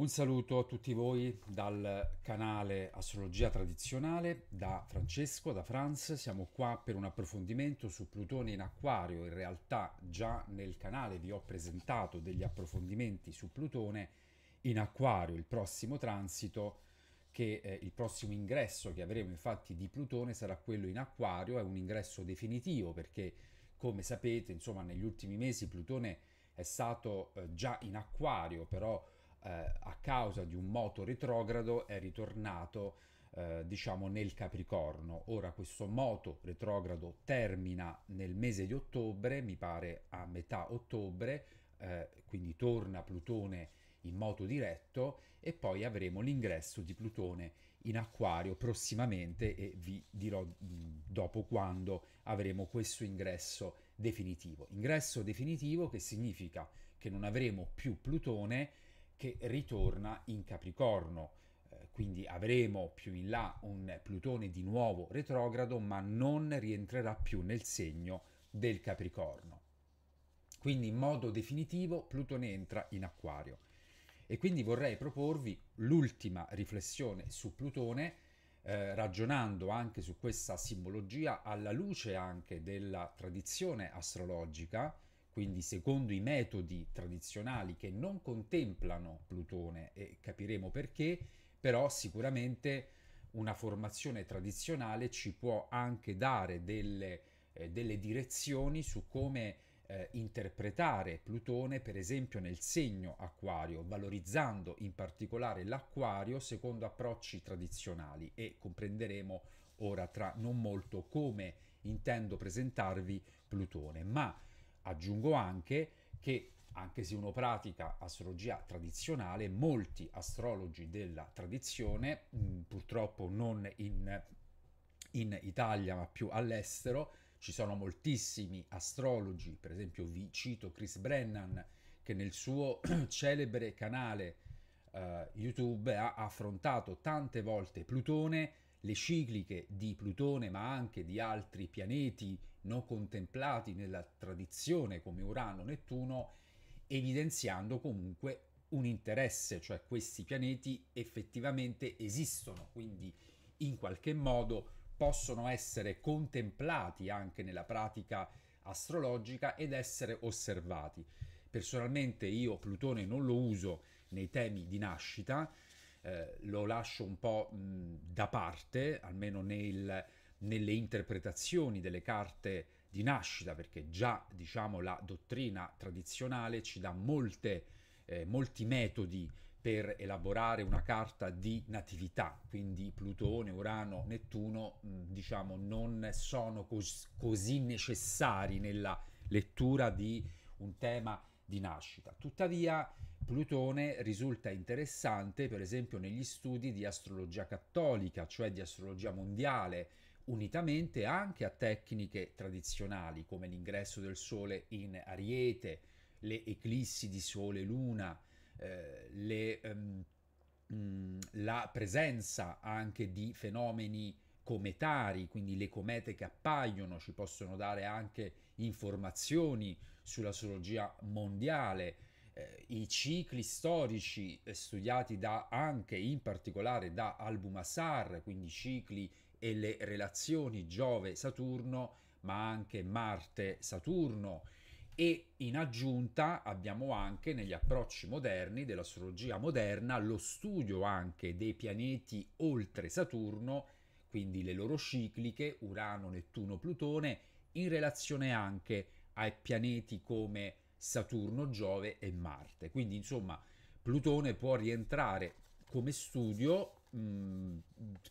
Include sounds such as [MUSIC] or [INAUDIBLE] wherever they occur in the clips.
Un saluto a tutti voi dal canale Astrologia Tradizionale, da Francesco, da Franz. Siamo qua per un approfondimento su Plutone in Aquario. In realtà già nel canale vi ho presentato degli approfondimenti su Plutone in Aquario, il prossimo transito. Che, eh, il prossimo ingresso che avremo infatti di Plutone sarà quello in Aquario, è un ingresso definitivo perché come sapete, insomma, negli ultimi mesi Plutone è stato eh, già in Aquario, però eh, a causa di un moto retrogrado è ritornato eh, diciamo nel Capricorno. Ora questo moto retrogrado termina nel mese di ottobre, mi pare a metà ottobre, eh, quindi torna Plutone in moto diretto e poi avremo l'ingresso di Plutone in acquario prossimamente e vi dirò mm, dopo quando avremo questo ingresso definitivo. Ingresso definitivo che significa che non avremo più Plutone che ritorna in Capricorno. Eh, quindi avremo più in là un Plutone di nuovo retrogrado, ma non rientrerà più nel segno del Capricorno. Quindi in modo definitivo Plutone entra in Acquario. E quindi vorrei proporvi l'ultima riflessione su Plutone, eh, ragionando anche su questa simbologia alla luce anche della tradizione astrologica, quindi secondo i metodi tradizionali che non contemplano Plutone e capiremo perché, però sicuramente una formazione tradizionale ci può anche dare delle, eh, delle direzioni su come eh, interpretare Plutone, per esempio nel segno acquario, valorizzando in particolare l'acquario secondo approcci tradizionali e comprenderemo ora tra non molto come intendo presentarvi Plutone, ma Aggiungo anche che anche se uno pratica astrologia tradizionale, molti astrologi della tradizione, mm, purtroppo non in, in Italia ma più all'estero, ci sono moltissimi astrologi, per esempio vi cito Chris Brennan che nel suo [CLEARS THROAT] celebre canale uh, YouTube ha affrontato tante volte Plutone, le cicliche di Plutone ma anche di altri pianeti non contemplati nella tradizione come Urano-Nettuno, evidenziando comunque un interesse, cioè questi pianeti effettivamente esistono, quindi in qualche modo possono essere contemplati anche nella pratica astrologica ed essere osservati. Personalmente io Plutone non lo uso nei temi di nascita, eh, lo lascio un po' mh, da parte, almeno nel nelle interpretazioni delle carte di nascita, perché già diciamo, la dottrina tradizionale ci dà molte, eh, molti metodi per elaborare una carta di natività, quindi Plutone, Urano, Nettuno, mh, mm, diciamo, non sono cos- così necessari nella lettura di un tema di nascita. Tuttavia, Plutone risulta interessante, per esempio, negli studi di astrologia cattolica, cioè di astrologia mondiale, unitamente anche a tecniche tradizionali come l'ingresso del Sole in Ariete, le eclissi di Sole e Luna, eh, le, ehm, mm, la presenza anche di fenomeni cometari, quindi le comete che appaiono ci possono dare anche informazioni sulla sociologia mondiale, eh, i cicli storici eh, studiati da, anche in particolare da Albumassar, quindi cicli e le relazioni Giove-Saturno, ma anche Marte-Saturno. E in aggiunta abbiamo anche negli approcci moderni dell'astrologia moderna lo studio anche dei pianeti oltre Saturno, quindi le loro cicliche Urano, Nettuno, Plutone, in relazione anche ai pianeti come Saturno, Giove e Marte. Quindi insomma Plutone può rientrare come studio mh,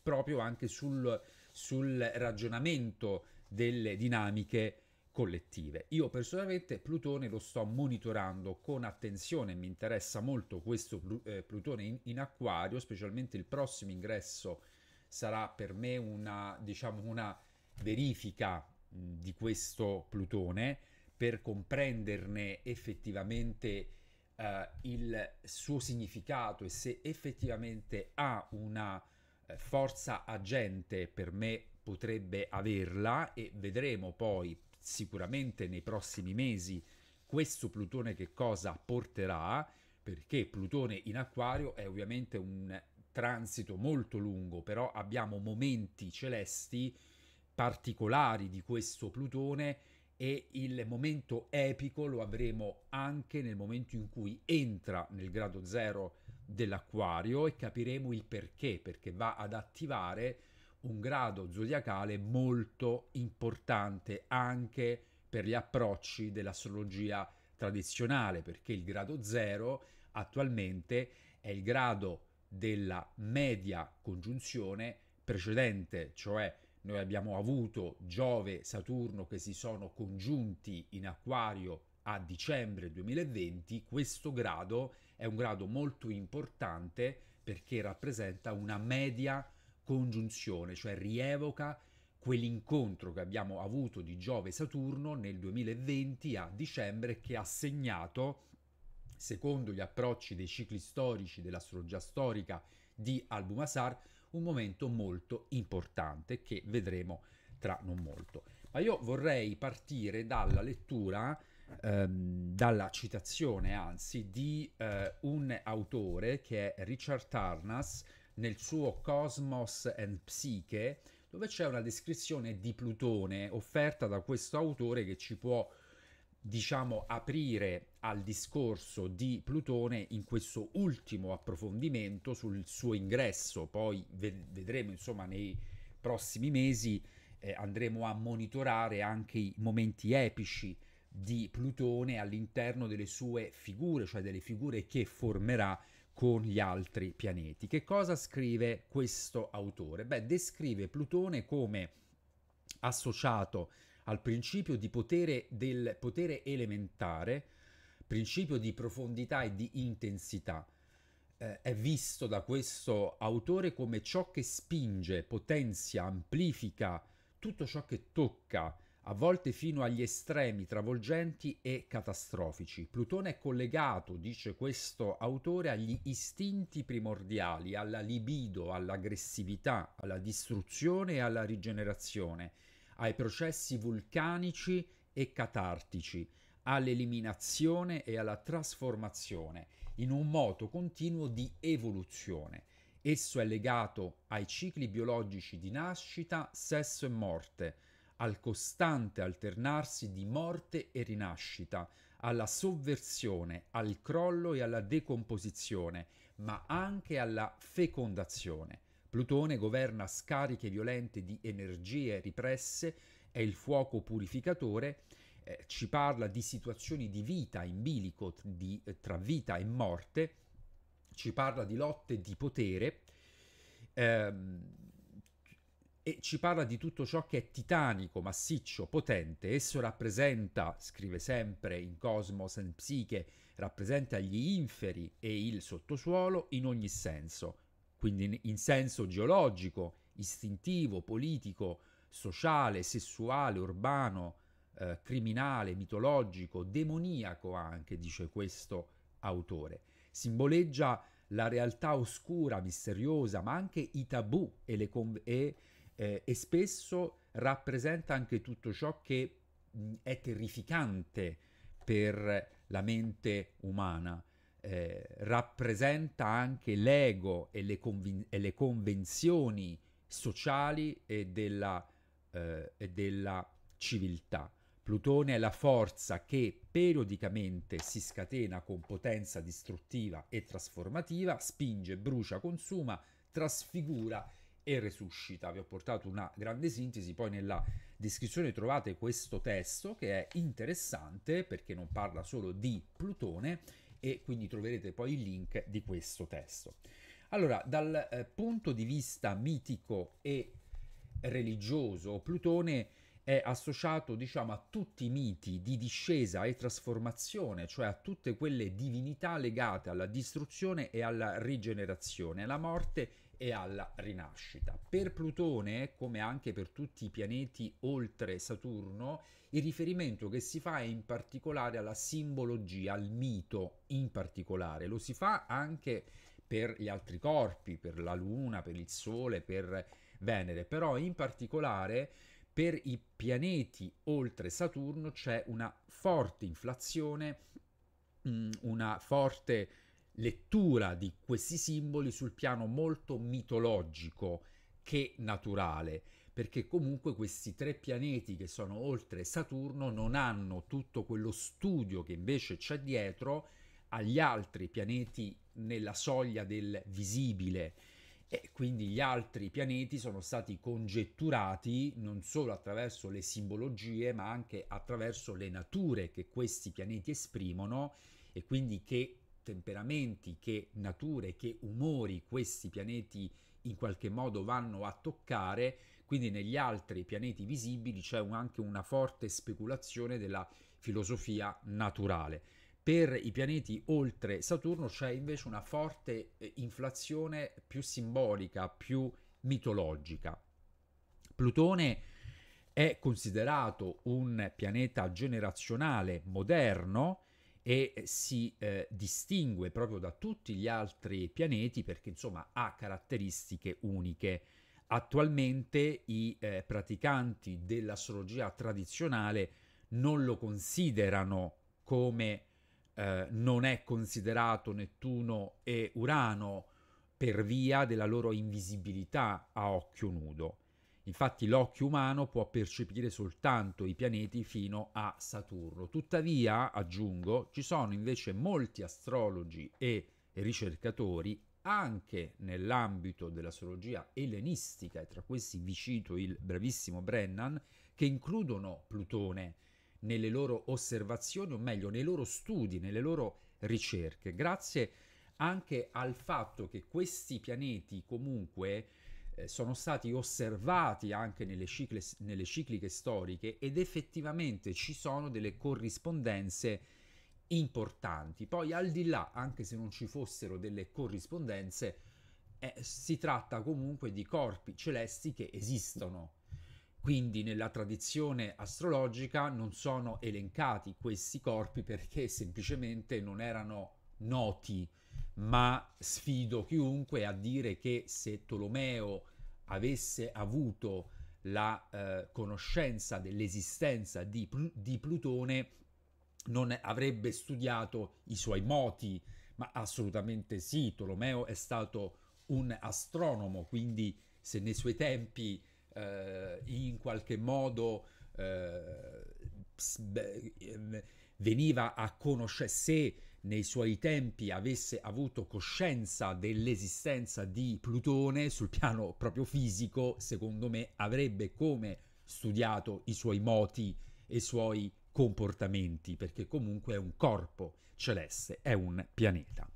proprio anche sul, sul ragionamento delle dinamiche collettive. Io personalmente Plutone lo sto monitorando con attenzione, mi interessa molto questo eh, Plutone in, in acquario, specialmente il prossimo ingresso sarà per me una, diciamo, una verifica mh, di questo Plutone per comprenderne effettivamente eh, il suo significato e se effettivamente ha una eh, forza agente per me potrebbe averla e vedremo poi sicuramente nei prossimi mesi questo Plutone che cosa porterà perché Plutone in acquario è ovviamente un transito molto lungo però abbiamo momenti celesti particolari di questo Plutone e il momento epico lo avremo anche nel momento in cui entra nel grado zero dell'acquario e capiremo il perché, perché va ad attivare un grado zodiacale molto importante anche per gli approcci dell'astrologia tradizionale, perché il grado zero attualmente è il grado della media congiunzione precedente, cioè noi abbiamo avuto Giove e Saturno che si sono congiunti in acquario a dicembre 2020, questo grado è un grado molto importante perché rappresenta una media congiunzione, cioè rievoca quell'incontro che abbiamo avuto di Giove e Saturno nel 2020 a dicembre che ha segnato, secondo gli approcci dei cicli storici dell'astrologia storica di Albumasar, un momento molto importante che vedremo tra non molto. Ma io vorrei partire dalla lettura, ehm, dalla citazione anzi, di eh, un autore che è Richard Tarnas nel suo Cosmos and Psyche, dove c'è una descrizione di Plutone offerta da questo autore che ci può diciamo, aprire al discorso di Plutone in questo ultimo approfondimento sul suo ingresso. Poi vedremo, insomma, nei prossimi mesi eh, andremo a monitorare anche i momenti epici di Plutone all'interno delle sue figure, cioè delle figure che formerà con gli altri pianeti. Che cosa scrive questo autore? Beh, descrive Plutone come associato al principio di potere del potere elementare, principio di profondità e di intensità. Eh, è visto da questo autore come ciò che spinge, potenzia, amplifica tutto ciò che tocca, a volte fino agli estremi travolgenti e catastrofici. Plutone è collegato, dice questo autore, agli istinti primordiali, alla libido, all'aggressività, alla distruzione e alla rigenerazione ai processi vulcanici e catartici, all'eliminazione e alla trasformazione in un moto continuo di evoluzione. Esso è legato ai cicli biologici di nascita, sesso e morte, al costante alternarsi di morte e rinascita, alla sovversione, al crollo e alla decomposizione, ma anche alla fecondazione. Plutone governa scariche violente di energie ripresse, è il fuoco purificatore, eh, ci parla di situazioni di vita in bilico, di, eh, tra vita e morte, ci parla di lotte di potere ehm, e ci parla di tutto ciò che è titanico, massiccio, potente. Esso rappresenta, scrive sempre in Cosmos and Psiche, rappresenta gli inferi e il sottosuolo in ogni senso quindi in senso geologico, istintivo, politico, sociale, sessuale, urbano, eh, criminale, mitologico, demoniaco anche, dice questo autore. Simboleggia la realtà oscura, misteriosa, ma anche i tabù e, e, eh, e spesso rappresenta anche tutto ciò che mh, è terrificante per la mente umana eh, rappresenta anche l'ego e le, convin- e le convenzioni sociali e della, eh, e della civiltà. Plutone è la forza che periodicamente si scatena con potenza distruttiva e trasformativa, spinge, brucia, consuma, trasfigura e resuscita. Vi ho portato una grande sintesi, poi nella descrizione trovate questo testo che è interessante perché non parla solo di Plutone e quindi troverete poi il link di questo testo. Allora, dal eh, punto di vista mitico e religioso, Plutone è associato diciamo, a tutti i miti di discesa e trasformazione, cioè a tutte quelle divinità legate alla distruzione e alla rigenerazione, alla morte e alla rinascita. Per Plutone, come anche per tutti i pianeti oltre Saturno, il riferimento che si fa è in particolare alla simbologia, al mito in particolare. Lo si fa anche per gli altri corpi, per la Luna, per il Sole, per Venere, però in particolare per i pianeti oltre Saturno c'è una forte inflazione, mm, una forte lettura di questi simboli sul piano molto mitologico che naturale, perché comunque questi tre pianeti che sono oltre Saturno non hanno tutto quello studio che invece c'è dietro agli altri pianeti nella soglia del visibile e quindi gli altri pianeti sono stati congetturati non solo attraverso le simbologie ma anche attraverso le nature che questi pianeti esprimono e quindi che temperamenti, che nature, che umori questi pianeti in qualche modo vanno a toccare, quindi negli altri pianeti visibili c'è un, anche una forte speculazione della filosofia naturale. Per i pianeti oltre Saturno c'è invece una forte eh, inflazione più simbolica, più mitologica. Plutone è considerato un pianeta generazionale moderno e si eh, distingue proprio da tutti gli altri pianeti perché insomma ha caratteristiche uniche. Attualmente i eh, praticanti dell'astrologia tradizionale non lo considerano come eh, non è considerato Nettuno e Urano per via della loro invisibilità a occhio nudo. Infatti l'occhio umano può percepire soltanto i pianeti fino a Saturno. Tuttavia, aggiungo, ci sono invece molti astrologi e ricercatori anche nell'ambito dell'astrologia ellenistica, e tra questi vi cito il bravissimo Brennan, che includono Plutone nelle loro osservazioni, o meglio, nei loro studi, nelle loro ricerche, grazie anche al fatto che questi pianeti comunque eh, sono stati osservati anche nelle, cicle, nelle cicliche storiche ed effettivamente ci sono delle corrispondenze importanti. Poi al di là, anche se non ci fossero delle corrispondenze, eh, si tratta comunque di corpi celesti che esistono. Quindi nella tradizione astrologica non sono elencati questi corpi perché semplicemente non erano noti ma sfido chiunque a dire che se Tolomeo avesse avuto la eh, conoscenza dell'esistenza di, di, Plutone non avrebbe studiato i suoi moti, ma assolutamente sì, Tolomeo è stato un astronomo, quindi se nei suoi tempi eh, in qualche modo eh, veniva a conoscere se nei suoi tempi avesse avuto coscienza dell'esistenza di Plutone sul piano proprio fisico, secondo me avrebbe come studiato i suoi moti e i suoi comportamenti, perché comunque è un corpo celeste, è un pianeta.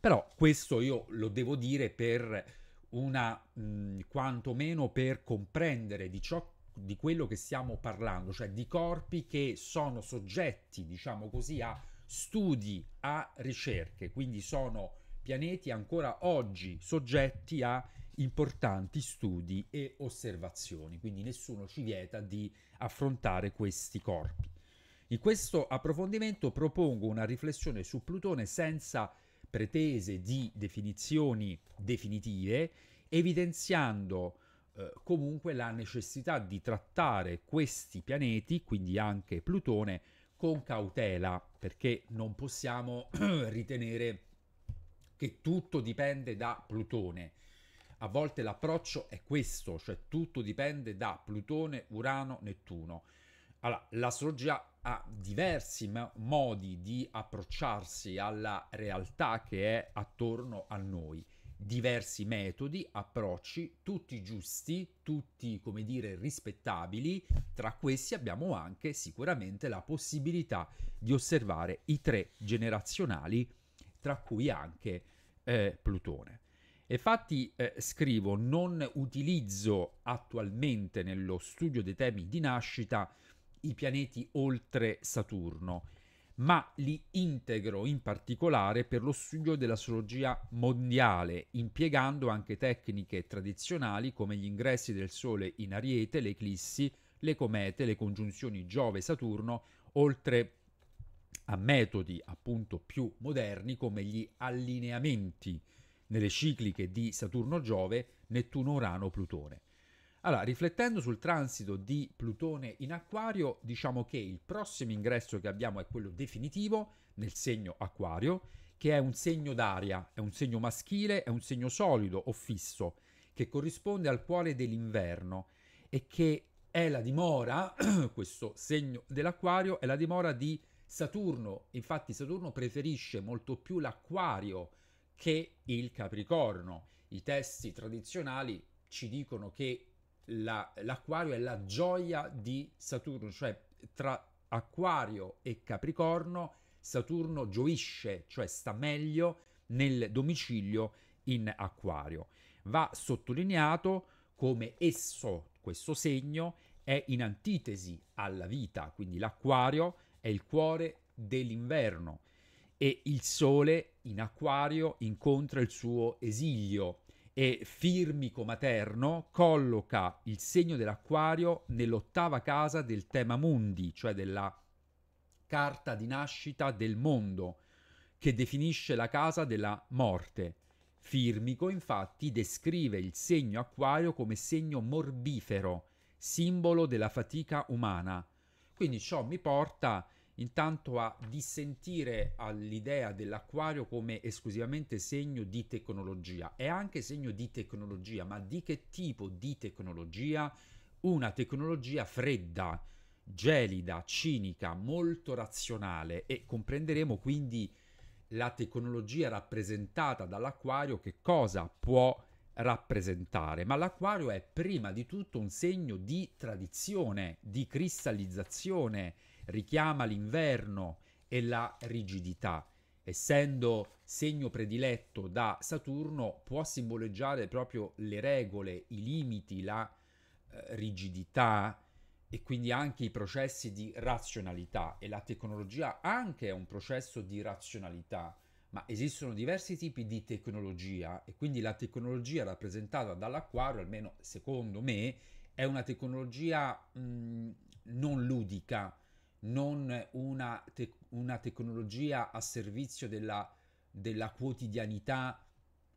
Però questo io lo devo dire per una, mh, quantomeno per comprendere di ciò di quello che stiamo parlando, cioè di corpi che sono soggetti, diciamo così, a studi a ricerche, quindi sono pianeti ancora oggi soggetti a importanti studi e osservazioni, quindi nessuno ci vieta di affrontare questi corpi. In questo approfondimento propongo una riflessione su Plutone senza pretese di definizioni definitive, evidenziando eh, comunque la necessità di trattare questi pianeti, quindi anche Plutone, con cautela, perché non possiamo [CLEARS THROAT] ritenere che tutto dipende da Plutone. A volte l'approccio è questo, cioè tutto dipende da Plutone, Urano, Nettuno. Allora, l'astrologia ha diversi modi di approcciarsi alla realtà che è attorno a noi diversi metodi, approcci, tutti giusti, tutti come dire rispettabili. Tra questi abbiamo anche sicuramente la possibilità di osservare i tre generazionali, tra cui anche eh, Plutone. Infatti eh, scrivo, non utilizzo attualmente nello studio dei temi di nascita i pianeti oltre Saturno ma li integro in particolare per lo studio dell'astrologia mondiale, impiegando anche tecniche tradizionali come gli ingressi del Sole in Ariete, le eclissi, le comete, le congiunzioni Giove-Saturno, oltre a metodi appunto più moderni come gli allineamenti nelle cicliche di Saturno-Giove, Nettuno-Urano-Plutone. Allora, riflettendo sul transito di Plutone in Aquario, diciamo che il prossimo ingresso che abbiamo è quello definitivo nel segno Aquario, che è un segno d'aria, è un segno maschile, è un segno solido o fisso, che corrisponde al cuore dell'inverno e che è la dimora, [CLEARS THROAT] questo segno dell'Aquario è la dimora di Saturno. Infatti Saturno preferisce molto più l'Aquario che il Capricorno. I testi tradizionali ci dicono che la, l'acquario è la gioia di Saturno, cioè tra acquario e capricorno Saturno gioisce, cioè sta meglio nel domicilio in acquario. Va sottolineato come esso, questo segno, è in antitesi alla vita, quindi l'acquario è il cuore dell'inverno e il sole in acquario incontra il suo esilio e Firmico Materno colloca il segno dell'acquario nell'ottava casa del tema mundi, cioè della carta di nascita del mondo, che definisce la casa della morte. Firmico infatti descrive il segno acquario come segno morbifero, simbolo della fatica umana. Quindi ciò mi porta intanto a dissentire all'idea dell'acquario come esclusivamente segno di tecnologia. È anche segno di tecnologia, ma di che tipo di tecnologia? Una tecnologia fredda, gelida, cinica, molto razionale e comprenderemo quindi la tecnologia rappresentata dall'acquario che cosa può rappresentare, ma l'acquario è prima di tutto un segno di tradizione, di cristallizzazione, richiama l'inverno e la rigidità. Essendo segno prediletto da Saturno, può simboleggiare proprio le regole, i limiti, la eh, rigidità e quindi anche i processi di razionalità. E la tecnologia anche è un processo di razionalità, ma esistono diversi tipi di tecnologia e quindi la tecnologia rappresentata dall'acquario, almeno secondo me, è una tecnologia mh, non ludica, non una, te- una tecnologia a servizio della, della quotidianità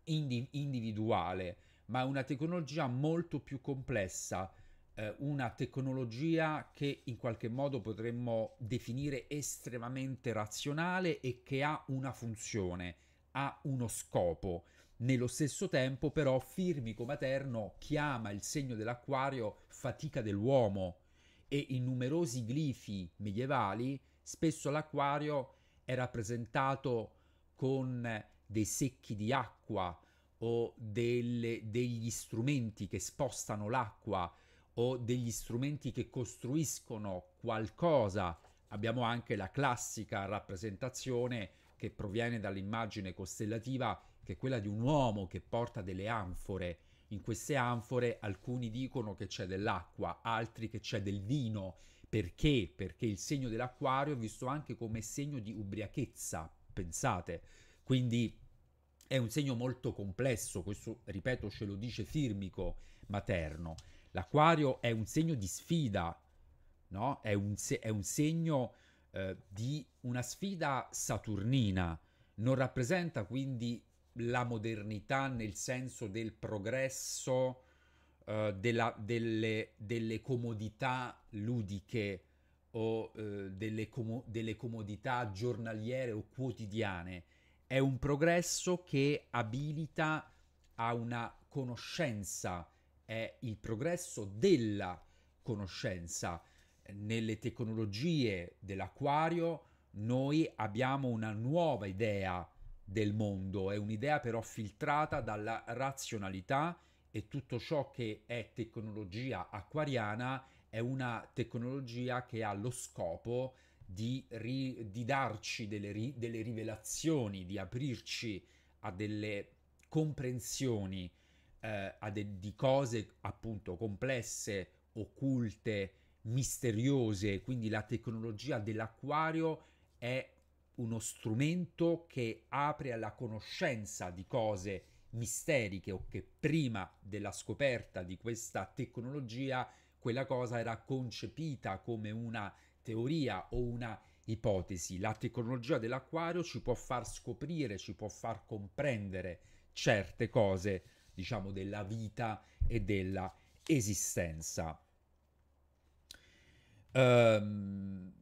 indi- individuale, ma una tecnologia molto più complessa, eh, una tecnologia che in qualche modo potremmo definire estremamente razionale e che ha una funzione, ha uno scopo. Nello stesso tempo però Firmico Materno chiama il segno dell'acquario fatica dell'uomo e in numerosi glifi medievali, spesso l'acquario è rappresentato con dei secchi di acqua o delle, degli strumenti che spostano l'acqua o degli strumenti che costruiscono qualcosa. Abbiamo anche la classica rappresentazione che proviene dall'immagine costellativa, che è quella di un uomo che porta delle anfore in queste anfore alcuni dicono che c'è dell'acqua, altri che c'è del vino. Perché? Perché il segno dell'acquario è visto anche come segno di ubriachezza, pensate. Quindi è un segno molto complesso, questo ripeto ce lo dice Firmico Materno. L'acquario è un segno di sfida, no? È un, se- è un segno eh, di una sfida saturnina, non rappresenta quindi la modernità nel senso del progresso, eh, della, delle, delle, comodità ludiche o eh, delle, com- delle comodità giornaliere o quotidiane. È un progresso che abilita a una conoscenza, è il progresso della conoscenza. Nelle tecnologie dell'acquario noi abbiamo una nuova idea del mondo, è un'idea però filtrata dalla razionalità e tutto ciò che è tecnologia acquariana è una tecnologia che ha lo scopo di, ri, di darci delle, ri, delle, rivelazioni, di aprirci a delle comprensioni eh, a de, di cose appunto complesse, occulte, misteriose, quindi la tecnologia dell'acquario è uno strumento che apre alla conoscenza di cose misteriche o che prima della scoperta di questa tecnologia quella cosa era concepita come una teoria o una ipotesi. La tecnologia dell'acquario ci può far scoprire, ci può far comprendere certe cose, diciamo, della vita e della esistenza. Um,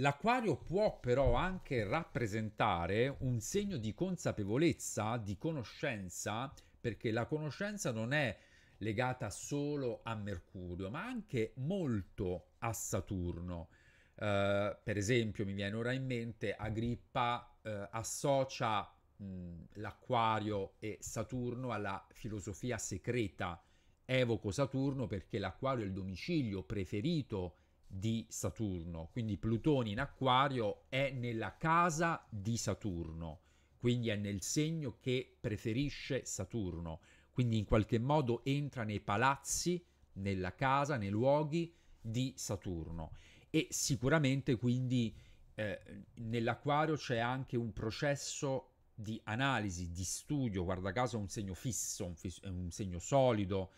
L'acquario può però anche rappresentare un segno di consapevolezza, di conoscenza, perché la conoscenza non è legata solo a Mercurio, ma anche molto a Saturno. Uh, per esempio, mi viene ora in mente, Agrippa uh, associa mh, l'acquario e Saturno alla filosofia secreta. Evoco Saturno perché l'acquario è il domicilio preferito di Saturno. Quindi Plutone in acquario è nella casa di Saturno, quindi è nel segno che preferisce Saturno, quindi in qualche modo entra nei palazzi, nella casa, nei luoghi di Saturno e sicuramente quindi eh, nell'acquario c'è anche un processo di analisi, di studio, guarda caso è un segno fisso, un, fisso, è un segno solido,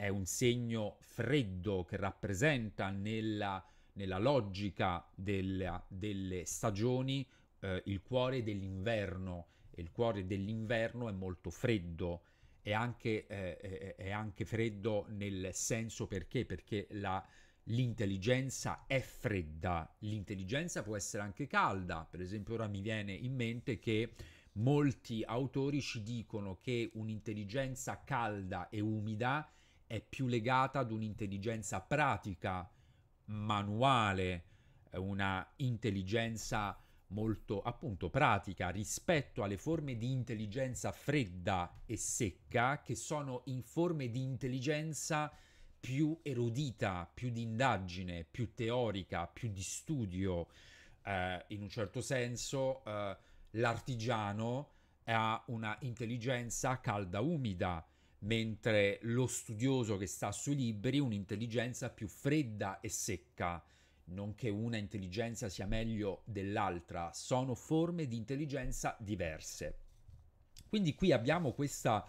è un segno freddo che rappresenta nella, nella logica della, delle stagioni eh, il cuore dell'inverno e il cuore dell'inverno è molto freddo. È anche, eh, è anche freddo nel senso perché? Perché la, l'intelligenza è fredda, l'intelligenza può essere anche calda, per esempio ora mi viene in mente che molti autori ci dicono che un'intelligenza calda e umida è più legata ad un'intelligenza pratica, manuale, eh, una intelligenza molto appunto pratica rispetto alle forme di intelligenza fredda e secca che sono in forme di intelligenza più erudita, più di indagine, più teorica, più di studio. Eh, in un certo senso eh, l'artigiano ha una intelligenza calda umida, mentre lo studioso che sta sui libri un'intelligenza più fredda e secca. Non che una intelligenza sia meglio dell'altra, sono forme di intelligenza diverse. Quindi qui abbiamo questa,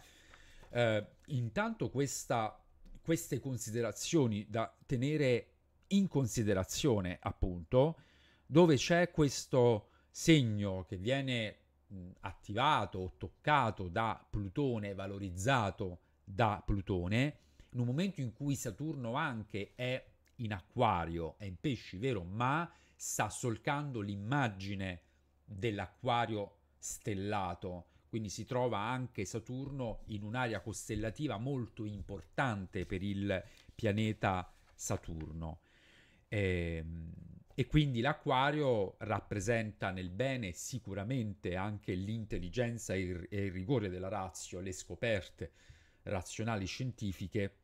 eh, intanto questa, queste considerazioni da tenere in considerazione, appunto, dove c'è questo segno che viene mh, attivato o toccato da Plutone, valorizzato da Plutone, in un momento in cui Saturno anche è in acquario, è in pesci, vero, ma sta solcando l'immagine dell'acquario stellato, quindi si trova anche Saturno in un'area costellativa molto importante per il pianeta Saturno. Ehm, e quindi l'acquario rappresenta nel bene sicuramente anche l'intelligenza e il, rigore della razio, le scoperte razionali scientifiche,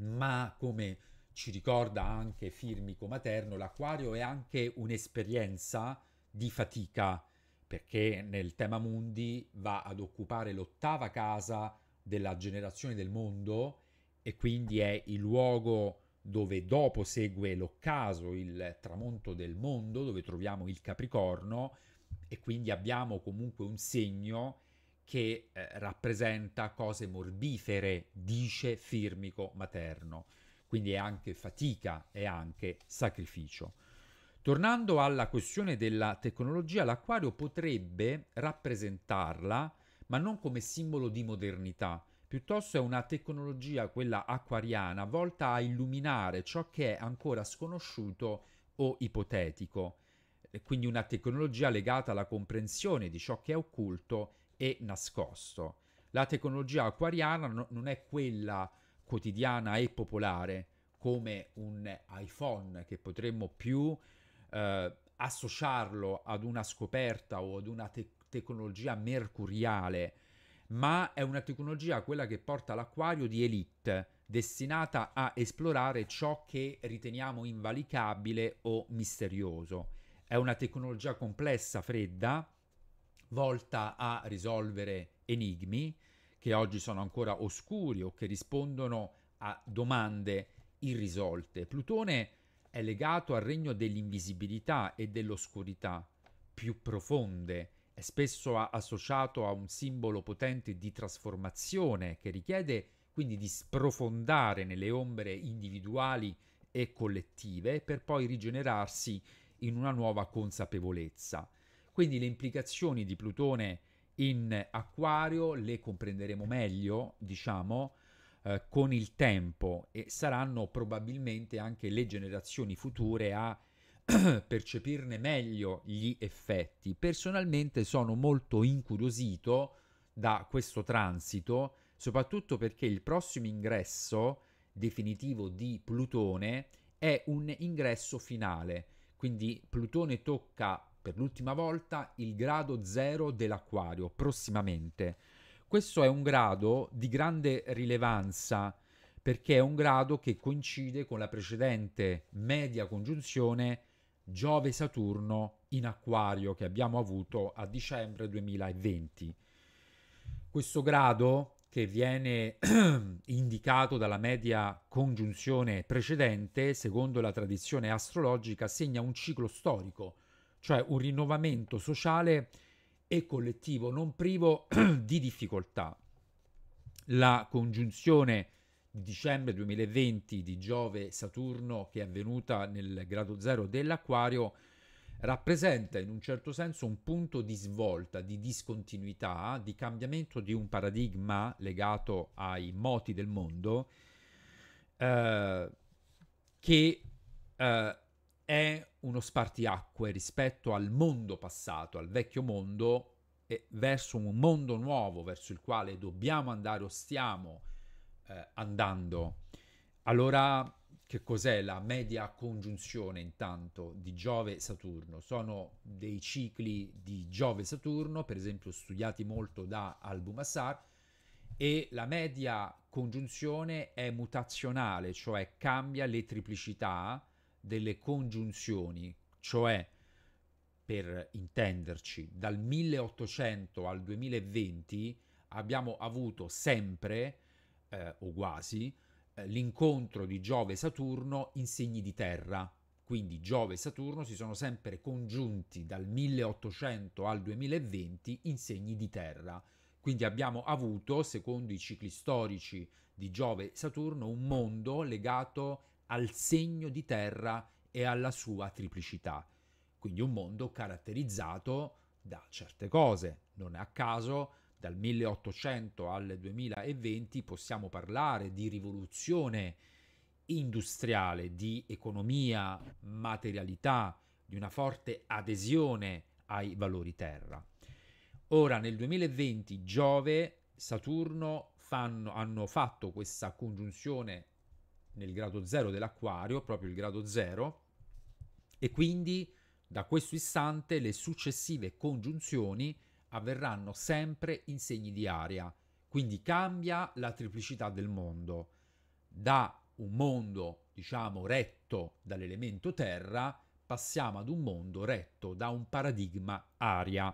ma come ci ricorda anche Firmico Materno, l'acquario è anche un'esperienza di fatica, perché nel tema Mundi va ad occupare l'ottava casa della generazione del mondo e quindi è il luogo dove dopo segue l'occaso, il tramonto del mondo, dove troviamo il Capricorno e quindi abbiamo comunque un segno che eh, rappresenta cose morbifere, dice Firmico Materno. Quindi è anche fatica, è anche sacrificio. Tornando alla questione della tecnologia, l'acquario potrebbe rappresentarla, ma non come simbolo di modernità, piuttosto è una tecnologia, quella acquariana, volta a illuminare ciò che è ancora sconosciuto o ipotetico, quindi una tecnologia legata alla comprensione di ciò che è occulto e nascosto. La tecnologia acquariana no, non è quella quotidiana e popolare come un iPhone che potremmo più eh, associarlo ad una scoperta o ad una te- tecnologia mercuriale ma è una tecnologia quella che porta l'acquario di elite, destinata a esplorare ciò che riteniamo invalicabile o misterioso. È una tecnologia complessa, fredda, volta a risolvere enigmi che oggi sono ancora oscuri o che rispondono a domande irrisolte. Plutone è legato al regno dell'invisibilità e dell'oscurità più profonde è spesso associato a un simbolo potente di trasformazione che richiede quindi di sprofondare nelle ombre individuali e collettive per poi rigenerarsi in una nuova consapevolezza. Quindi le implicazioni di Plutone in acquario le comprenderemo meglio, diciamo, eh, con il tempo e saranno probabilmente anche le generazioni future a [CLEARS THROAT] percepirne meglio gli effetti. Personalmente sono molto incuriosito da questo transito, soprattutto perché il prossimo ingresso definitivo di Plutone è un ingresso finale, quindi Plutone tocca per l'ultima volta il grado zero dell'acquario prossimamente. Questo è un grado di grande rilevanza perché è un grado che coincide con la precedente media congiunzione Giove-Saturno in acquario che abbiamo avuto a dicembre 2020. Questo grado, che viene [CLEARS THROAT] indicato dalla media congiunzione precedente, secondo la tradizione astrologica, segna un ciclo storico, cioè un rinnovamento sociale e collettivo non privo [CLEARS THROAT] di difficoltà. La congiunzione di dicembre 2020 di Giove-Saturno che è avvenuta nel grado zero dell'Aquario rappresenta in un certo senso un punto di svolta, di discontinuità, di cambiamento di un paradigma legato ai moti del mondo eh, che eh, è uno spartiacque rispetto al mondo passato, al vecchio mondo, e verso un mondo nuovo verso il quale dobbiamo andare o stiamo eh, andando. Allora, che cos'è la media congiunzione intanto di Giove Saturno? Sono dei cicli di Giove Saturno, per esempio studiati molto da Albumasar, e la media congiunzione è mutazionale, cioè cambia le triplicità delle congiunzioni, cioè per intenderci, dal 1800 al 2020 abbiamo avuto sempre eh, o quasi, eh, l'incontro di Giove e Saturno in segni di terra. Quindi Giove e Saturno si sono sempre congiunti dal 1800 al 2020 in segni di terra. Quindi abbiamo avuto, secondo i cicli storici di Giove e Saturno, un mondo legato al segno di terra e alla sua triplicità. Quindi un mondo caratterizzato da certe cose. Non a caso dal 1800 al 2020 possiamo parlare di rivoluzione industriale, di economia, materialità, di una forte adesione ai valori terra. Ora nel 2020 Giove, Saturno fanno, hanno fatto questa congiunzione nel grado zero dell'acquario, proprio il grado zero, e quindi da questo istante le successive congiunzioni avverranno sempre in segni di aria, quindi cambia la triplicità del mondo. Da un mondo, diciamo, retto dall'elemento terra, passiamo ad un mondo retto da un paradigma aria.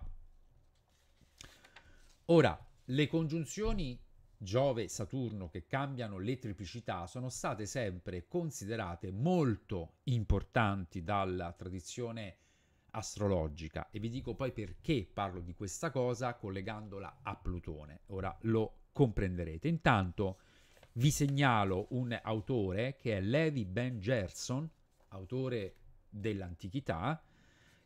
Ora, le congiunzioni Giove Saturno che cambiano le triplicità sono state sempre considerate molto importanti dalla tradizione astrologica e vi dico poi perché parlo di questa cosa collegandola a Plutone. Ora lo comprenderete. Intanto vi segnalo un autore che è Levi Ben Gerson, autore dell'antichità,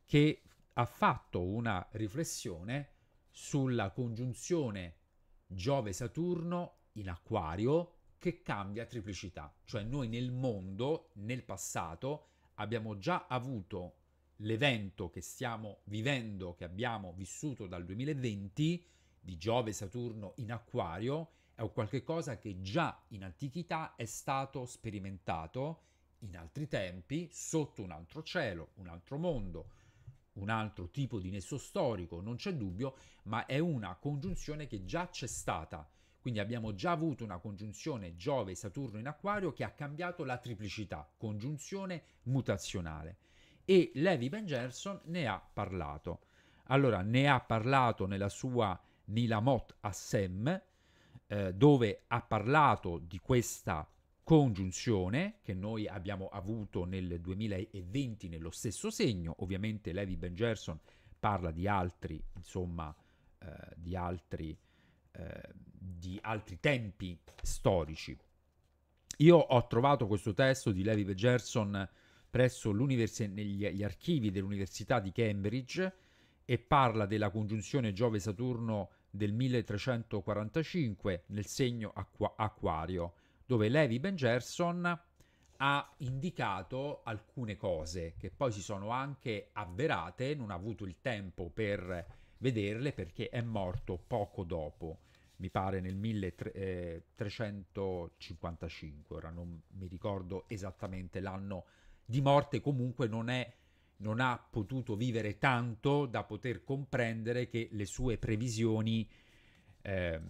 che ha fatto una riflessione sulla congiunzione Giove-Saturno in acquario che cambia triplicità, cioè noi nel mondo, nel passato, abbiamo già avuto l'evento che stiamo vivendo, che abbiamo vissuto dal 2020, di Giove Saturno in Acquario, è un qualche che già in antichità è stato sperimentato in altri tempi, sotto un altro cielo, un altro mondo, un altro tipo di nesso storico, non c'è dubbio, ma è una congiunzione che già c'è stata. Quindi abbiamo già avuto una congiunzione Giove-Saturno in Acquario che ha cambiato la triplicità, congiunzione mutazionale e Levi Ben Gerson ne ha parlato. Allora, ne ha parlato nella sua Nilamot Assem, eh, dove ha parlato di questa congiunzione che noi abbiamo avuto nel 2020 nello stesso segno. Ovviamente Levi Ben Gerson parla di altri, insomma, eh, di, altri, eh, di altri tempi storici. Io ho trovato questo testo di Levi Ben Gerson presso gli archivi dell'Università di Cambridge e parla della congiunzione Giove-Saturno del 1345 nel segno acqu- acquario, dove Levi Bengerson ha indicato alcune cose che poi si sono anche avverate, non ha avuto il tempo per vederle perché è morto poco dopo, mi pare nel 1355, eh, ora non mi ricordo esattamente l'anno di morte comunque non, è, non ha potuto vivere tanto da poter comprendere che le sue previsioni eh,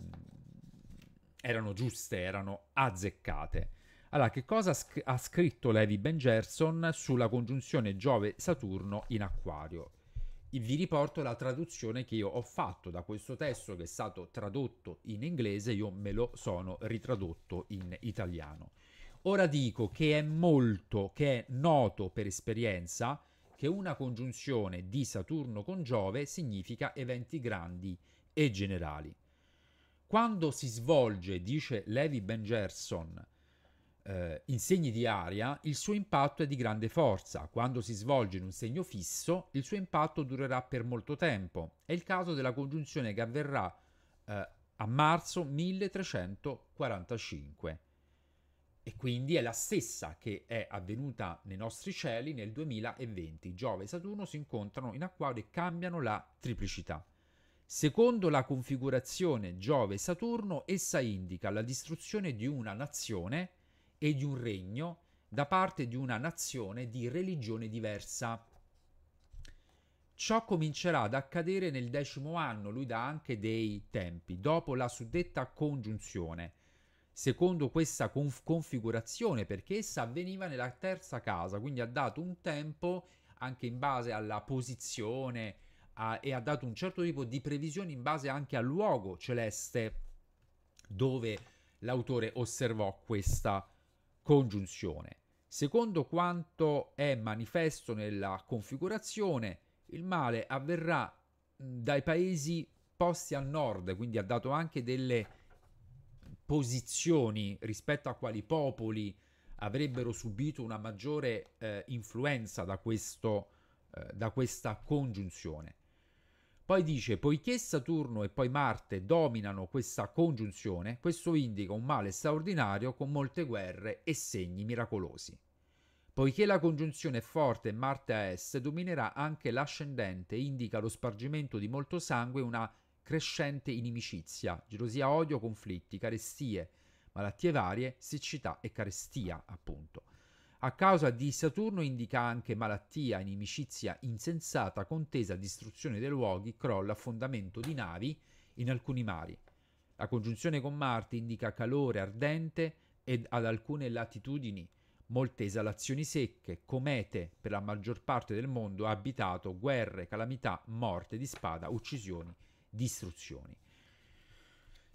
erano giuste, erano azzeccate. Allora, che cosa sc- ha scritto Levi Ben Gerson sulla congiunzione Giove-Saturno in Acquario? E vi riporto la traduzione che io ho fatto da questo testo che è stato tradotto in inglese, io me lo sono ritradotto in italiano. Ora dico che è molto, che è noto per esperienza, che una congiunzione di Saturno con Giove significa eventi grandi e generali. Quando si svolge, dice Levi Ben Gerson, eh, in segni di aria, il suo impatto è di grande forza. Quando si svolge in un segno fisso, il suo impatto durerà per molto tempo. È il caso della congiunzione che avverrà eh, a marzo 1345. E quindi è la stessa che è avvenuta nei nostri cieli nel 2020. Giove e Saturno si incontrano in acquario e cambiano la triplicità. Secondo la configurazione Giove-Saturno, essa indica la distruzione di una nazione e di un regno da parte di una nazione di religione diversa. Ciò comincerà ad accadere nel decimo anno, lui dà anche dei tempi, dopo la suddetta congiunzione secondo questa conf- configurazione perché essa avveniva nella terza casa, quindi ha dato un tempo anche in base alla posizione a, e ha dato un certo tipo di previsione in base anche al luogo celeste dove l'autore osservò questa congiunzione. Secondo quanto è manifesto nella configurazione, il male avverrà dai paesi posti a nord, quindi ha dato anche delle posizioni rispetto a quali popoli avrebbero subito una maggiore eh, influenza da, questo, eh, da questa congiunzione. Poi dice, poiché Saturno e poi Marte dominano questa congiunzione, questo indica un male straordinario con molte guerre e segni miracolosi. Poiché la congiunzione è forte Marte a est dominerà anche l'ascendente, indica lo spargimento di molto sangue e una crescente inimicizia, gelosia, odio, conflitti, carestie, malattie varie, siccità e carestia, appunto. A causa di Saturno indica anche malattia, inimicizia insensata, contesa, distruzione dei luoghi, crolla, affondamento di navi in alcuni mari. La congiunzione con Marte indica calore ardente ed ad alcune latitudini, molte esalazioni secche, comete per la maggior parte del mondo abitato, guerre, calamità, morte di spada, uccisioni distruzioni.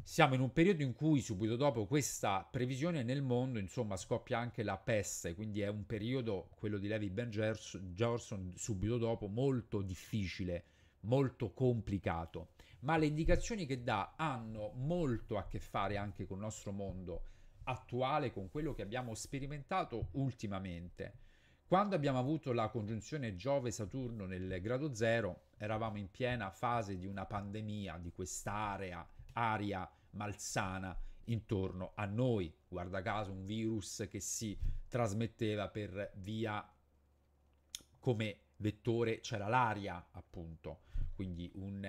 Siamo in un periodo in cui subito dopo questa previsione nel mondo, insomma, scoppia anche la peste, quindi è un periodo, quello di Levi Ben Johnson, subito dopo, molto difficile, molto complicato. Ma le indicazioni che dà hanno molto a che fare anche con il nostro mondo attuale, con quello che abbiamo sperimentato ultimamente. Quando abbiamo avuto la congiunzione Giove-Saturno nel grado zero, eravamo in piena fase di una pandemia, di quest'area, aria malsana intorno a noi. Guarda caso un virus che si trasmetteva per via come vettore c'era l'aria, appunto, quindi un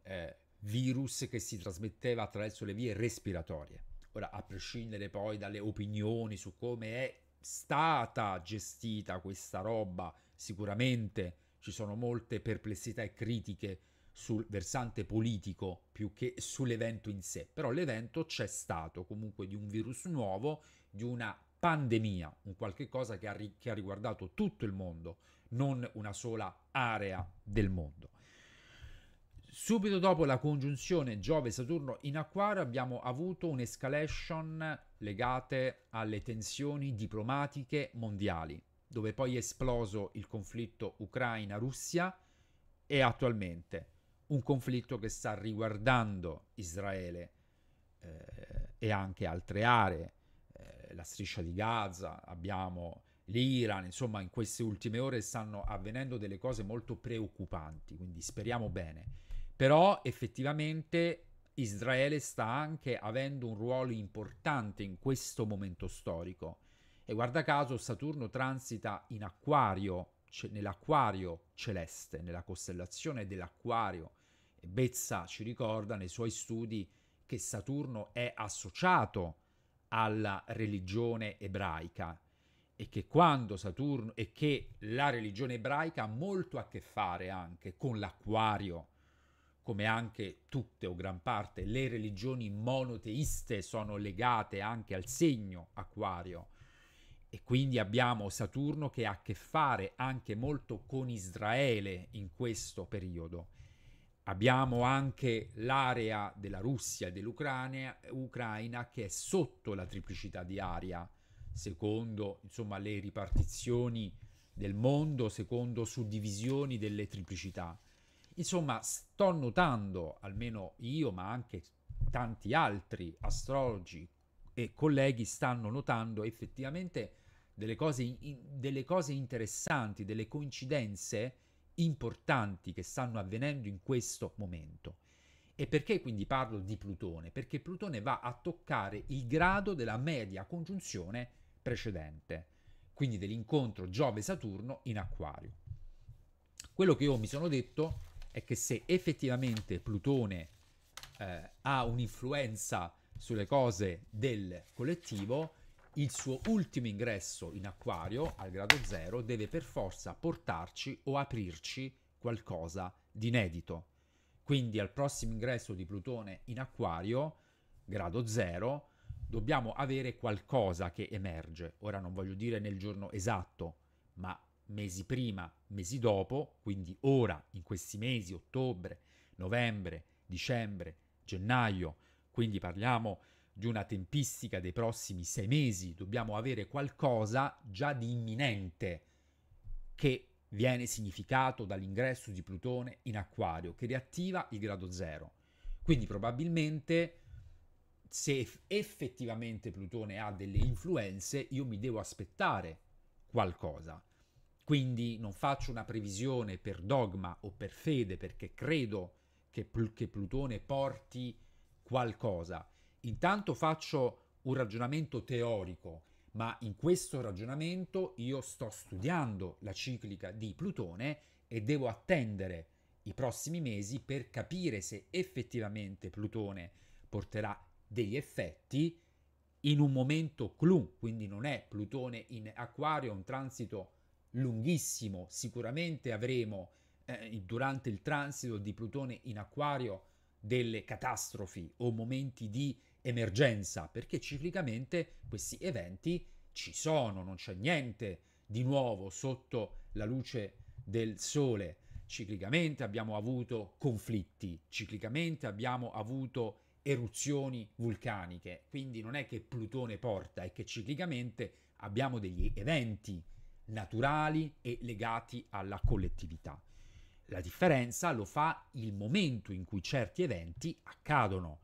eh, virus che si trasmetteva attraverso le vie respiratorie. Ora, a prescindere poi dalle opinioni su come è stata gestita questa roba, sicuramente ci sono molte perplessità e critiche sul versante politico più che sull'evento in sé, però l'evento c'è stato comunque di un virus nuovo, di una pandemia, un qualche cosa che ha, ri- che ha riguardato tutto il mondo, non una sola area del mondo. Subito dopo la congiunzione Giove-Saturno in Acquario abbiamo avuto un'escalation legate alle tensioni diplomatiche mondiali, dove poi è esploso il conflitto Ucraina-Russia e attualmente un conflitto che sta riguardando Israele eh, e anche altre aree, eh, la striscia di Gaza, abbiamo l'Iran, insomma in queste ultime ore stanno avvenendo delle cose molto preoccupanti, quindi speriamo bene. Però effettivamente Israele sta anche avendo un ruolo importante in questo momento storico. E guarda caso Saturno transita in acquario, ce- nell'acquario celeste, nella costellazione dell'acquario. E Bezza ci ricorda nei suoi studi che Saturno è associato alla religione ebraica e che quando Saturno e che la religione ebraica ha molto a che fare anche con l'acquario come anche tutte o gran parte le religioni monoteiste sono legate anche al segno acquario e quindi abbiamo Saturno che ha a che fare anche molto con Israele in questo periodo. Abbiamo anche l'area della Russia e dell'Ucraina che è sotto la triplicità di aria, secondo insomma, le ripartizioni del mondo, secondo suddivisioni delle triplicità Insomma, sto notando, almeno io, ma anche tanti altri astrologi e colleghi stanno notando effettivamente delle cose, in, delle cose interessanti, delle coincidenze importanti che stanno avvenendo in questo momento. E perché quindi parlo di Plutone? Perché Plutone va a toccare il grado della media congiunzione precedente, quindi dell'incontro Giove-Saturno in Aquario. Quello che io mi sono detto è che se effettivamente Plutone eh, ha un'influenza sulle cose del collettivo, il suo ultimo ingresso in acquario al grado zero deve per forza portarci o aprirci qualcosa di inedito. Quindi al prossimo ingresso di Plutone in acquario, grado zero, dobbiamo avere qualcosa che emerge. Ora non voglio dire nel giorno esatto, ma mesi prima, mesi dopo, quindi ora, in questi mesi, ottobre, novembre, dicembre, gennaio, quindi parliamo di una tempistica dei prossimi sei mesi, dobbiamo avere qualcosa già di imminente che viene significato dall'ingresso di Plutone in Aquario, che riattiva il grado zero. Quindi probabilmente se effettivamente Plutone ha delle influenze, io mi devo aspettare qualcosa. Quindi non faccio una previsione per dogma o per fede perché credo che, Pl- che Plutone porti qualcosa. Intanto faccio un ragionamento teorico, ma in questo ragionamento io sto studiando la ciclica di Plutone e devo attendere i prossimi mesi per capire se effettivamente Plutone porterà degli effetti in un momento clou, quindi non è Plutone in acquario, un transito lunghissimo. Sicuramente avremo eh, durante il transito di Plutone in acquario delle catastrofi o momenti di emergenza, perché ciclicamente questi eventi ci sono, non c'è niente di nuovo sotto la luce del sole. Ciclicamente abbiamo avuto conflitti, ciclicamente abbiamo avuto eruzioni vulcaniche, quindi non è che Plutone porta, è che ciclicamente abbiamo degli eventi naturali e legati alla collettività. La differenza lo fa il momento in cui certi eventi accadono.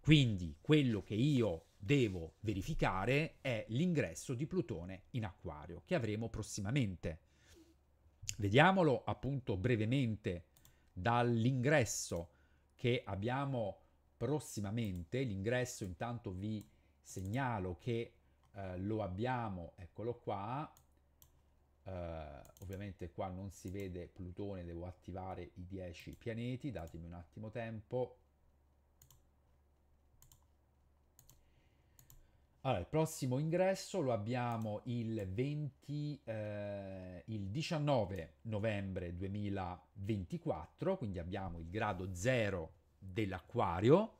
Quindi quello che io devo verificare è l'ingresso di Plutone in acquario, che avremo prossimamente. Vediamolo appunto brevemente dall'ingresso che abbiamo prossimamente. L'ingresso intanto vi segnalo che eh, lo abbiamo, eccolo qua, Uh, ovviamente qua non si vede Plutone, devo attivare i 10 pianeti, datemi un attimo tempo. Allora, il prossimo ingresso lo abbiamo il, 20, eh, il 19 novembre 2024, quindi abbiamo il grado 0 dell'acquario.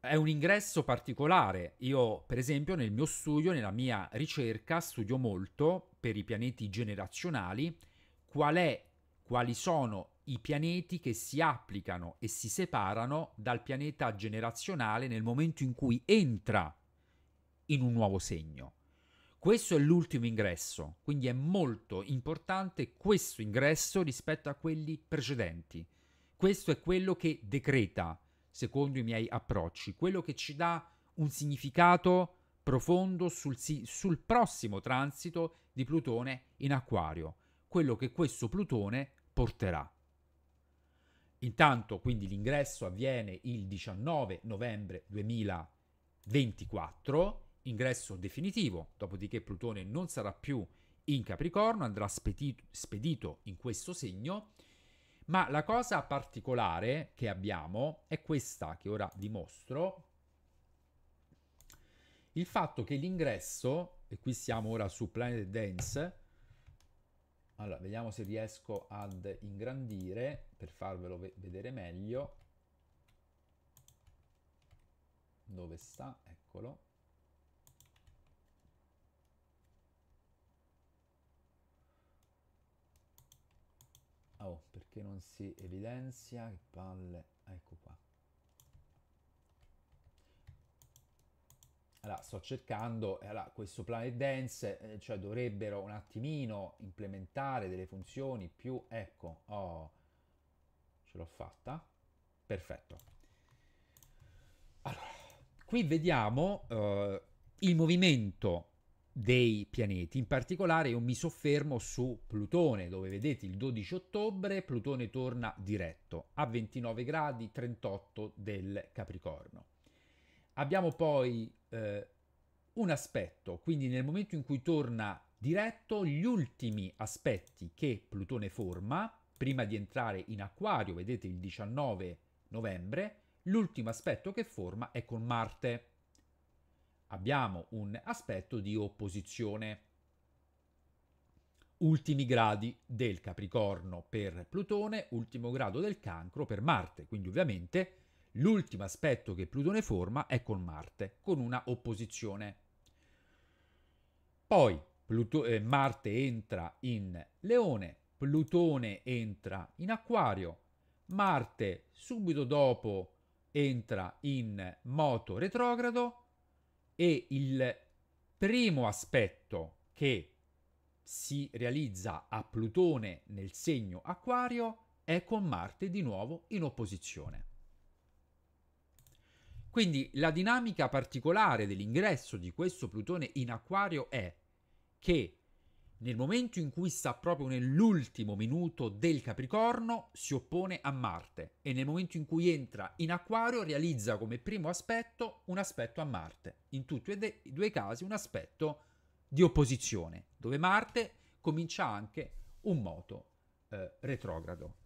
È un ingresso particolare. Io, per esempio, nel mio studio, nella mia ricerca, studio molto per i pianeti generazionali qual è, quali sono i pianeti che si applicano e si separano dal pianeta generazionale nel momento in cui entra in un nuovo segno. Questo è l'ultimo ingresso, quindi è molto importante questo ingresso rispetto a quelli precedenti. Questo è quello che decreta, secondo i miei approcci, quello che ci dà un significato profondo sul, sul prossimo transito di Plutone in acquario, quello che questo Plutone porterà. Intanto quindi l'ingresso avviene il 19 novembre 2024, ingresso definitivo, dopodiché Plutone non sarà più in Capricorno, andrà spedito, spedito in questo segno, ma la cosa particolare che abbiamo è questa che ora vi mostro, il fatto che l'ingresso, e qui siamo ora su Planet Dance, allora vediamo se riesco ad ingrandire per farvelo ve vedere meglio, dove sta, eccolo. Oh, perché non si evidenzia? Che palle, ecco qua. Allora, sto cercando, eh, allora, questo Planet Dance, eh, cioè dovrebbero un attimino implementare delle funzioni più, ecco, oh, ce l'ho fatta, perfetto. Allora, qui vediamo eh, il movimento dei pianeti, in particolare io mi soffermo su Plutone, dove vedete il 12 ottobre Plutone torna diretto a 29 gradi 38 del Capricorno. Abbiamo poi eh, un aspetto, quindi nel momento in cui torna diretto, gli ultimi aspetti che Plutone forma, prima di entrare in acquario, vedete il 19 novembre, l'ultimo aspetto che forma è con Marte. Abbiamo un aspetto di opposizione. Ultimi gradi del Capricorno per Plutone, ultimo grado del Cancro per Marte, quindi ovviamente L'ultimo aspetto che Plutone forma è con Marte, con una opposizione. Poi Pluto- eh, Marte entra in Leone, Plutone entra in Acquario, Marte subito dopo entra in moto retrogrado e il primo aspetto che si realizza a Plutone nel segno Acquario è con Marte di nuovo in opposizione. Quindi la dinamica particolare dell'ingresso di questo Plutone in Aquario è che nel momento in cui sta proprio nell'ultimo minuto del Capricorno si oppone a Marte e nel momento in cui entra in Aquario realizza come primo aspetto un aspetto a Marte. In tutti e due i casi un aspetto di opposizione, dove Marte comincia anche un moto eh, retrogrado.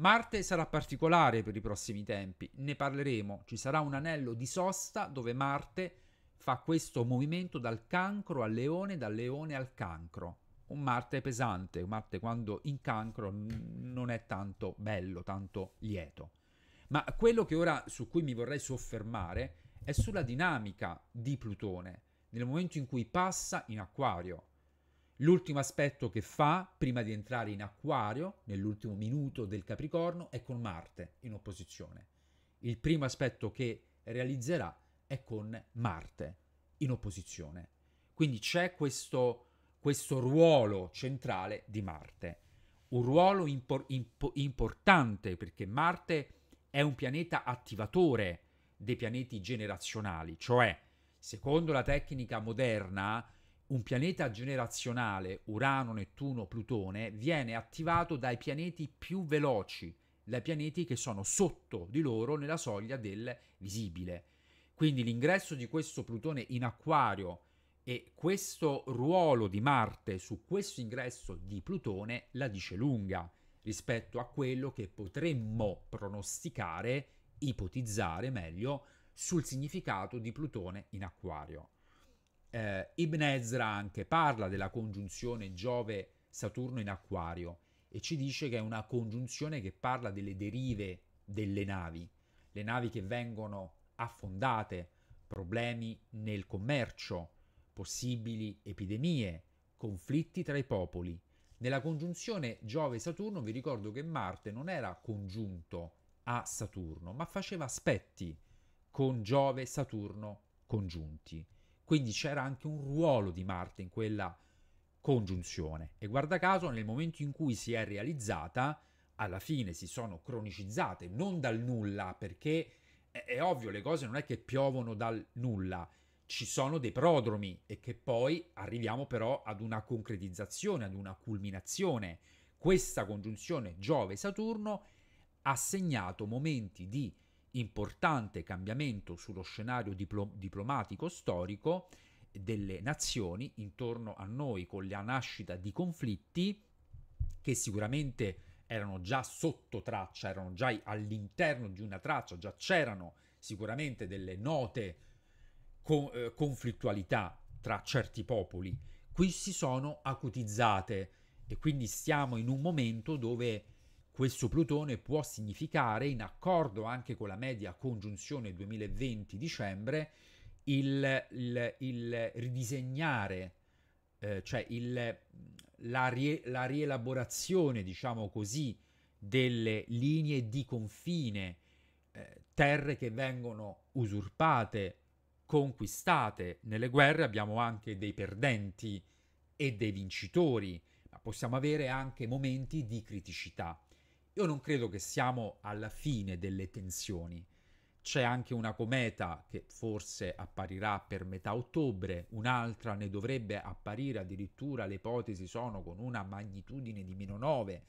Marte sarà particolare per i prossimi tempi, ne parleremo. Ci sarà un anello di sosta dove Marte fa questo movimento dal cancro al leone, dal leone al cancro. Un Marte pesante, un Marte quando in cancro non è tanto bello, tanto lieto. Ma quello che ora su cui mi vorrei soffermare è sulla dinamica di Plutone nel momento in cui passa in acquario. L'ultimo aspetto che fa prima di entrare in acquario, nell'ultimo minuto del Capricorno, è con Marte in opposizione. Il primo aspetto che realizzerà è con Marte in opposizione. Quindi c'è questo, questo ruolo centrale di Marte, un ruolo impor- impo- importante perché Marte è un pianeta attivatore dei pianeti generazionali, cioè secondo la tecnica moderna, un pianeta generazionale, Urano, Nettuno, Plutone, viene attivato dai pianeti più veloci, dai pianeti che sono sotto di loro nella soglia del visibile. Quindi l'ingresso di questo Plutone in Aquario e questo ruolo di Marte su questo ingresso di Plutone la dice lunga rispetto a quello che potremmo pronosticare, ipotizzare meglio, sul significato di Plutone in Aquario eh, Ibn Ezra anche parla della congiunzione Giove-Saturno in acquario e ci dice che è una congiunzione che parla delle derive delle navi, le navi che vengono affondate, problemi nel commercio, possibili epidemie, conflitti tra i popoli. Nella congiunzione Giove-Saturno vi ricordo che Marte non era congiunto a Saturno, ma faceva aspetti con Giove-Saturno congiunti. Quindi c'era anche un ruolo di Marte in quella congiunzione. E guarda caso, nel momento in cui si è realizzata, alla fine si sono cronicizzate, non dal nulla, perché è, è ovvio, le cose non è che piovono dal nulla, ci sono dei prodromi e che poi arriviamo però ad una concretizzazione, ad una culminazione. Questa congiunzione Giove-Saturno ha segnato momenti di importante cambiamento sullo scenario diplo- diplomatico storico delle nazioni intorno a noi con la nascita di conflitti che sicuramente erano già sotto traccia, erano già all'interno di una traccia, già c'erano sicuramente delle note co- eh, conflittualità tra certi popoli. Qui si sono acutizzate e quindi stiamo in un momento dove questo Plutone può significare, in accordo anche con la media congiunzione 2020-dicembre, il, il, il, ridisegnare, eh, cioè il, la, rie, la, rielaborazione, diciamo così, delle linee di confine, eh, terre che vengono usurpate, conquistate nelle guerre, abbiamo anche dei perdenti e dei vincitori, ma possiamo avere anche momenti di criticità. Io non credo che siamo alla fine delle tensioni. C'è anche una cometa che forse apparirà per metà ottobre, un'altra ne dovrebbe apparire addirittura, le ipotesi sono con una magnitudine di meno 9.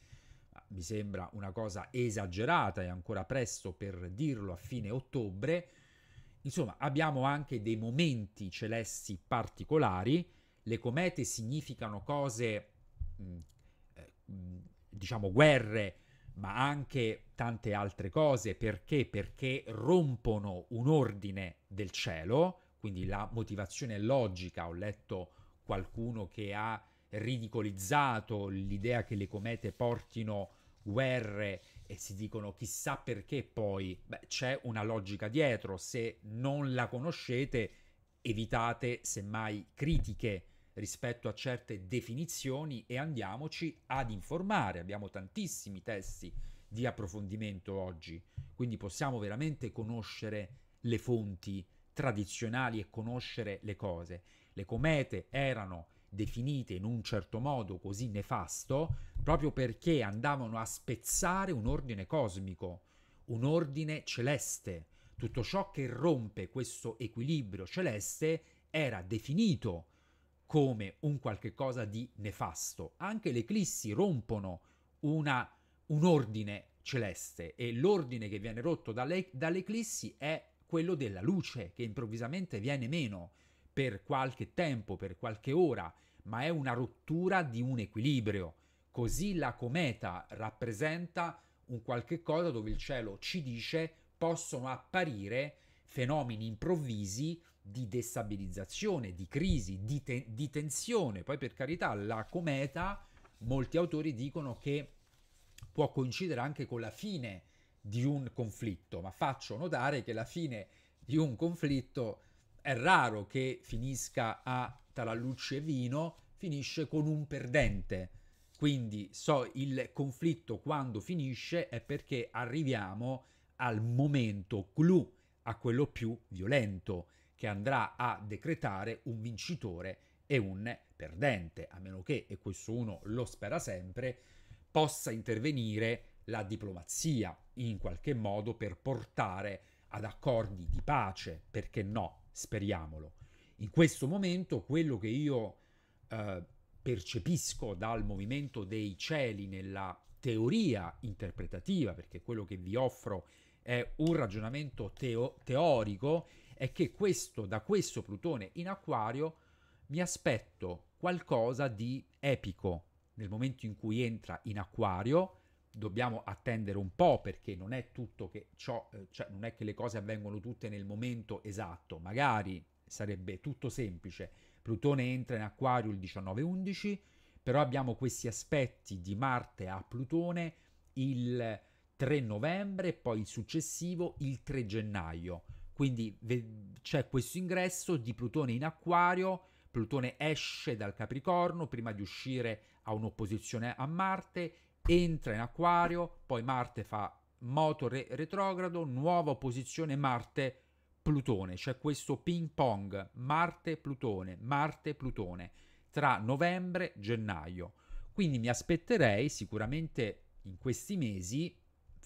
Mi sembra una cosa esagerata, è ancora presto per dirlo a fine ottobre. Insomma, abbiamo anche dei momenti celesti particolari. Le comete significano cose, mm, eh, mm, diciamo, guerre ma anche tante altre cose. Perché? Perché rompono un ordine del cielo, quindi la motivazione logica. Ho letto qualcuno che ha ridicolizzato l'idea che le comete portino guerre e si dicono chissà perché poi Beh, c'è una logica dietro se non la conoscete evitate semmai critiche rispetto a certe definizioni e andiamoci ad informare. Abbiamo tantissimi testi di approfondimento oggi, quindi possiamo veramente conoscere le fonti tradizionali e conoscere le cose. Le comete erano definite in un certo modo così nefasto proprio perché andavano a spezzare un ordine cosmico, un ordine celeste. Tutto ciò che rompe questo equilibrio celeste era definito come un qualche cosa di nefasto. Anche le eclissi rompono una, un ordine celeste e l'ordine che viene rotto dalle, dalle eclissi è quello della luce che improvvisamente viene meno per qualche tempo, per qualche ora, ma è una rottura di un equilibrio. Così la cometa rappresenta un qualche cosa dove il cielo ci dice possono apparire fenomeni improvvisi di destabilizzazione, di crisi, di, te- di tensione. Poi per carità, la cometa, molti autori dicono che può coincidere anche con la fine di un conflitto, ma faccio notare che la fine di un conflitto è raro che finisca a tarallucci e vino, finisce con un perdente. Quindi so il conflitto quando finisce è perché arriviamo al momento clou, a quello più violento, che andrà a decretare un vincitore e un perdente, a meno che, e questo uno lo spera sempre, possa intervenire la diplomazia in qualche modo per portare ad accordi di pace, perché no, speriamolo. In questo momento quello che io eh, percepisco dal movimento dei cieli nella teoria interpretativa, perché quello che vi offro è un ragionamento teo- teorico è che questo, da questo Plutone in Aquario mi aspetto qualcosa di epico. Nel momento in cui entra in Aquario, dobbiamo attendere un po' perché non è tutto che ciò, eh, cioè non è che le cose avvengono tutte nel momento esatto, magari sarebbe tutto semplice. Plutone entra in Aquario il 19-11, però abbiamo questi aspetti di Marte a Plutone il 3 novembre, e poi il successivo il 3 gennaio. Quindi ve- c'è questo ingresso di Plutone in Acquario, Plutone esce dal Capricorno prima di uscire a un'opposizione a Marte, entra in Acquario, poi Marte fa moto re- retrogrado, nuova opposizione Marte-Plutone. C'è questo ping pong Marte-Plutone, Marte-Plutone tra novembre e gennaio. Quindi mi aspetterei sicuramente in questi mesi,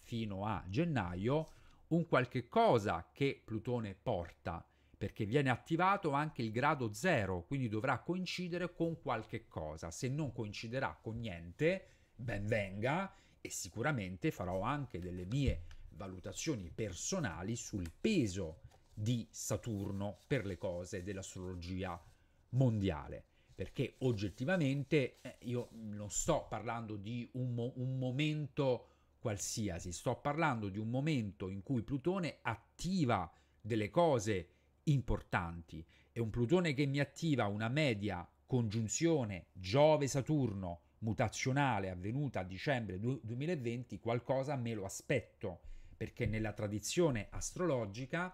fino a gennaio, un qualche cosa che Plutone porta, perché viene attivato anche il grado zero, quindi dovrà coincidere con qualche cosa. Se non coinciderà con niente, ben venga e sicuramente farò anche delle mie valutazioni personali sul peso di Saturno per le cose dell'astrologia mondiale perché oggettivamente eh, io non sto parlando di un, mo- un momento qualsiasi. Sto parlando di un momento in cui Plutone attiva delle cose importanti. È un Plutone che mi attiva una media congiunzione Giove-Saturno mutazionale avvenuta a dicembre 2020, qualcosa me lo aspetto, perché nella tradizione astrologica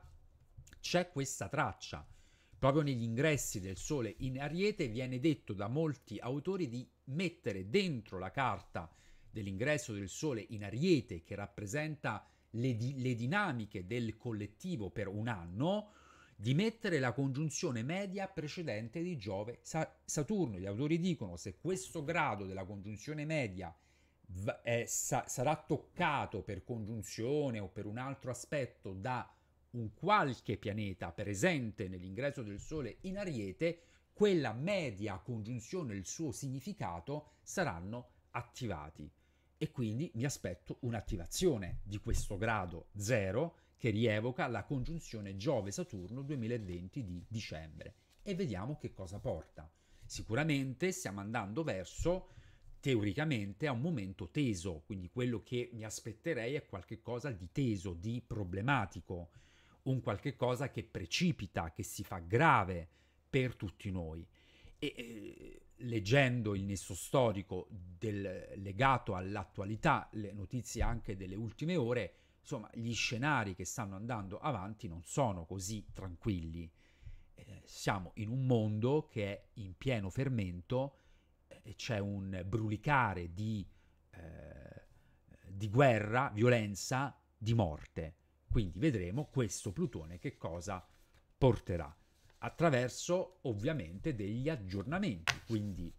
c'è questa traccia. Proprio negli ingressi del Sole in Ariete viene detto da molti autori di mettere dentro la carta dell'ingresso del Sole in Ariete, che rappresenta le, di- le dinamiche del collettivo per un anno, di mettere la congiunzione media precedente di Giove Saturno. Gli autori dicono che se questo grado della congiunzione media è, sa- sarà toccato per congiunzione o per un altro aspetto da un qualche pianeta presente nell'ingresso del Sole in Ariete, quella media congiunzione e il suo significato saranno attivati e quindi mi aspetto un'attivazione di questo grado 0 che rievoca la congiunzione Giove-Saturno 2020 di dicembre e vediamo che cosa porta. Sicuramente stiamo andando verso teoricamente a un momento teso, quindi quello che mi aspetterei è qualcosa di teso, di problematico, un qualche cosa che precipita, che si fa grave per tutti noi. E, eh, leggendo il nesso storico del, legato all'attualità, le notizie anche delle ultime ore, insomma, gli scenari che stanno andando avanti non sono così tranquilli. Eh, siamo in un mondo che è in pieno fermento, eh, c'è un brulicare di, eh, di guerra, violenza, di morte. Quindi vedremo questo Plutone che cosa porterà attraverso ovviamente degli aggiornamenti quindi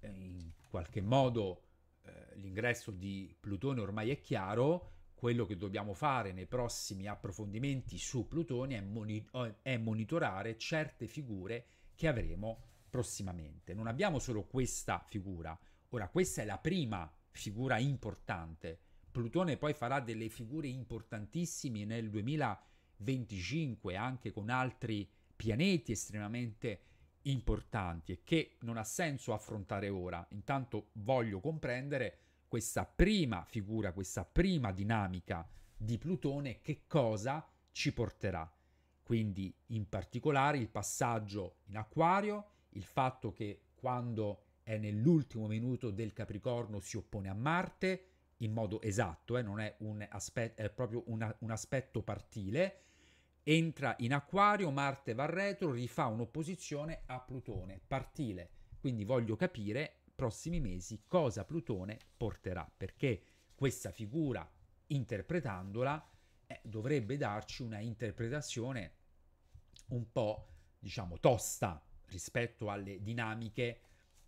eh, in qualche modo eh, l'ingresso di Plutone ormai è chiaro, quello che dobbiamo fare nei prossimi approfondimenti su Plutone è, moni- è monitorare certe figure che avremo prossimamente. Non abbiamo solo questa figura, ora questa è la prima figura importante. Plutone poi farà delle figure importantissime nel 2025 anche con altri pianeti estremamente importanti importanti e che non ha senso affrontare ora. Intanto voglio comprendere questa prima figura, questa prima dinamica di Plutone, che cosa ci porterà. Quindi in particolare il passaggio in acquario, il fatto che quando è nell'ultimo minuto del Capricorno si oppone a Marte in modo esatto, eh, non è, un aspetto, è proprio una, un aspetto partile, entra in acquario, Marte va retro, rifà un'opposizione a Plutone, partile. Quindi voglio capire prossimi mesi cosa Plutone porterà, perché questa figura, interpretandola, eh, dovrebbe darci una interpretazione un po', diciamo, tosta rispetto alle dinamiche,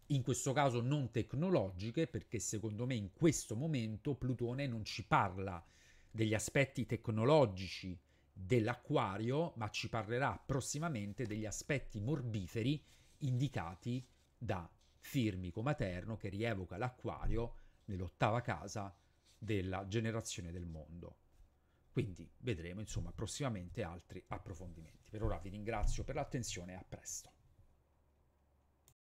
in questo caso non tecnologiche, perché secondo me in questo momento Plutone non ci parla degli aspetti tecnologici, dell'acquario, ma ci parlerà prossimamente degli aspetti morbiferi indicati da Firmico Materno che rievoca l'acquario nell'ottava casa della generazione del mondo. Quindi vedremo insomma prossimamente altri approfondimenti. Per ora vi ringrazio per l'attenzione e a presto.